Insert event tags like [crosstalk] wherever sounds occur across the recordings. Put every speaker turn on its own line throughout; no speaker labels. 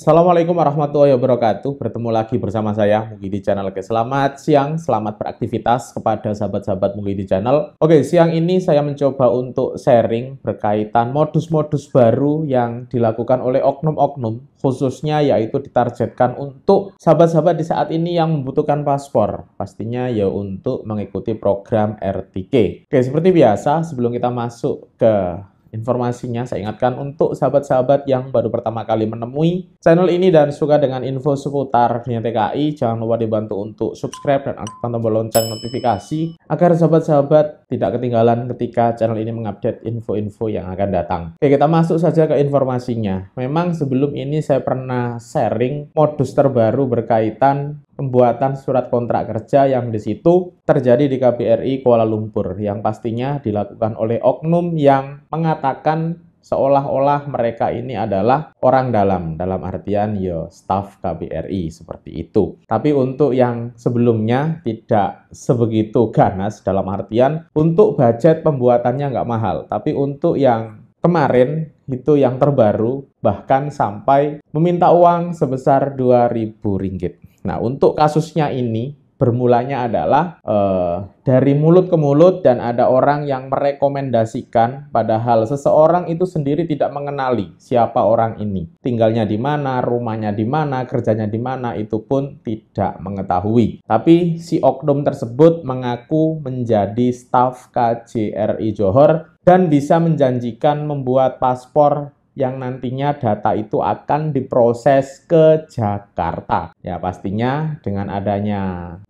Assalamualaikum warahmatullahi wabarakatuh. Bertemu lagi bersama saya Mugidi Channel. Oke, selamat siang, selamat beraktivitas kepada sahabat-sahabat Mugidi Channel. Oke, siang ini saya mencoba untuk sharing berkaitan modus-modus baru yang dilakukan oleh oknum-oknum khususnya yaitu ditargetkan untuk sahabat-sahabat di saat ini yang membutuhkan paspor. Pastinya ya untuk mengikuti program RTK. Oke, seperti biasa sebelum kita masuk ke informasinya. Saya ingatkan untuk sahabat-sahabat yang baru pertama kali menemui channel ini dan suka dengan info seputar dunia TKI, jangan lupa dibantu untuk subscribe dan aktifkan tombol lonceng notifikasi agar sahabat-sahabat tidak ketinggalan ketika channel ini mengupdate info-info yang akan datang. Oke, kita masuk saja ke informasinya. Memang sebelum ini saya pernah sharing modus terbaru berkaitan pembuatan surat kontrak kerja yang di situ terjadi di KBRI Kuala Lumpur yang pastinya dilakukan oleh oknum yang mengatakan seolah-olah mereka ini adalah orang dalam dalam artian yo ya, staff KBRI seperti itu. Tapi untuk yang sebelumnya tidak sebegitu ganas dalam artian untuk budget pembuatannya nggak mahal. Tapi untuk yang kemarin itu yang terbaru bahkan sampai meminta uang sebesar 2000 ringgit. Nah, untuk kasusnya ini bermulanya adalah uh, dari mulut ke mulut dan ada orang yang merekomendasikan padahal seseorang itu sendiri tidak mengenali siapa orang ini. Tinggalnya di mana, rumahnya di mana, kerjanya di mana itu pun tidak mengetahui. Tapi si oknum tersebut mengaku menjadi staf KJRI Johor dan bisa menjanjikan membuat paspor yang nantinya data itu akan diproses ke Jakarta. Ya pastinya dengan adanya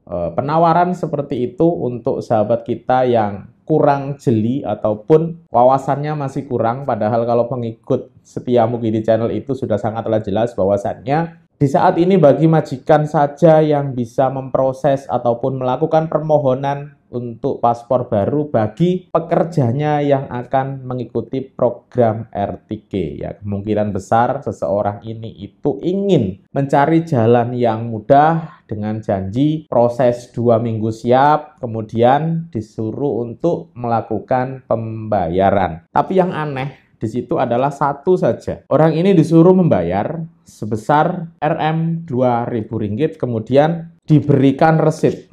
e, penawaran seperti itu untuk sahabat kita yang kurang jeli ataupun wawasannya masih kurang padahal kalau pengikut setia Mugi di channel itu sudah sangatlah jelas bahwasannya di saat ini bagi majikan saja yang bisa memproses ataupun melakukan permohonan untuk paspor baru bagi pekerjanya yang akan mengikuti program RTG ya. Kemungkinan besar seseorang ini itu ingin mencari jalan yang mudah dengan janji proses dua minggu siap kemudian disuruh untuk melakukan pembayaran. Tapi yang aneh di situ adalah satu saja. Orang ini disuruh membayar sebesar RM 2000 ringgit kemudian diberikan resit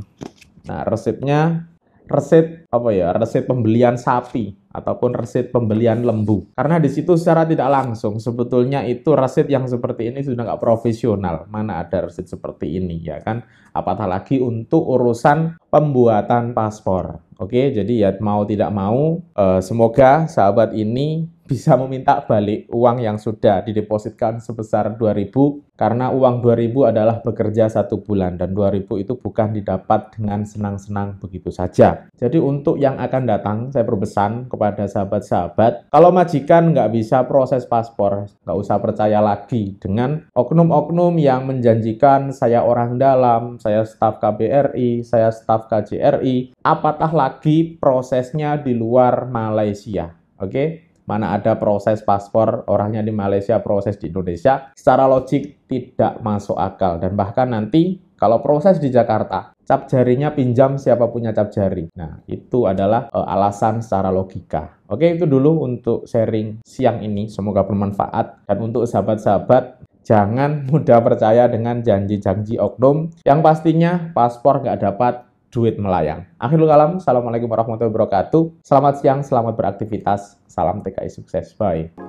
Nah, resitnya resit apa ya? Resit pembelian sapi ataupun resit pembelian lembu. Karena di situ secara tidak langsung sebetulnya itu resit yang seperti ini sudah nggak profesional. Mana ada resit seperti ini ya kan? Apatah lagi untuk urusan pembuatan paspor. Oke, jadi ya mau tidak mau, eh, semoga sahabat ini bisa meminta balik uang yang sudah didepositkan sebesar 2000 karena uang 2000 adalah bekerja satu bulan dan 2000 itu bukan didapat dengan senang-senang begitu saja. Jadi untuk yang akan datang saya berpesan kepada sahabat-sahabat kalau majikan nggak bisa proses paspor nggak usah percaya lagi dengan oknum-oknum yang menjanjikan saya orang dalam, saya staf KBRI, saya staf KJRI, apatah lagi prosesnya di luar Malaysia. Oke, okay? mana ada proses paspor orangnya di Malaysia, proses di Indonesia, secara logik tidak masuk akal. Dan bahkan nanti kalau proses di Jakarta, cap jarinya pinjam siapa punya cap jari. Nah, itu adalah eh, alasan secara logika. Oke, itu dulu untuk sharing siang ini. Semoga bermanfaat. Dan untuk sahabat-sahabat, jangan [laughs] mudah percaya dengan janji-janji oknum yang pastinya paspor nggak dapat, duit melayang. Akhirul kalam, Assalamualaikum warahmatullahi wabarakatuh. Selamat siang, selamat beraktivitas. Salam TKI sukses. Bye.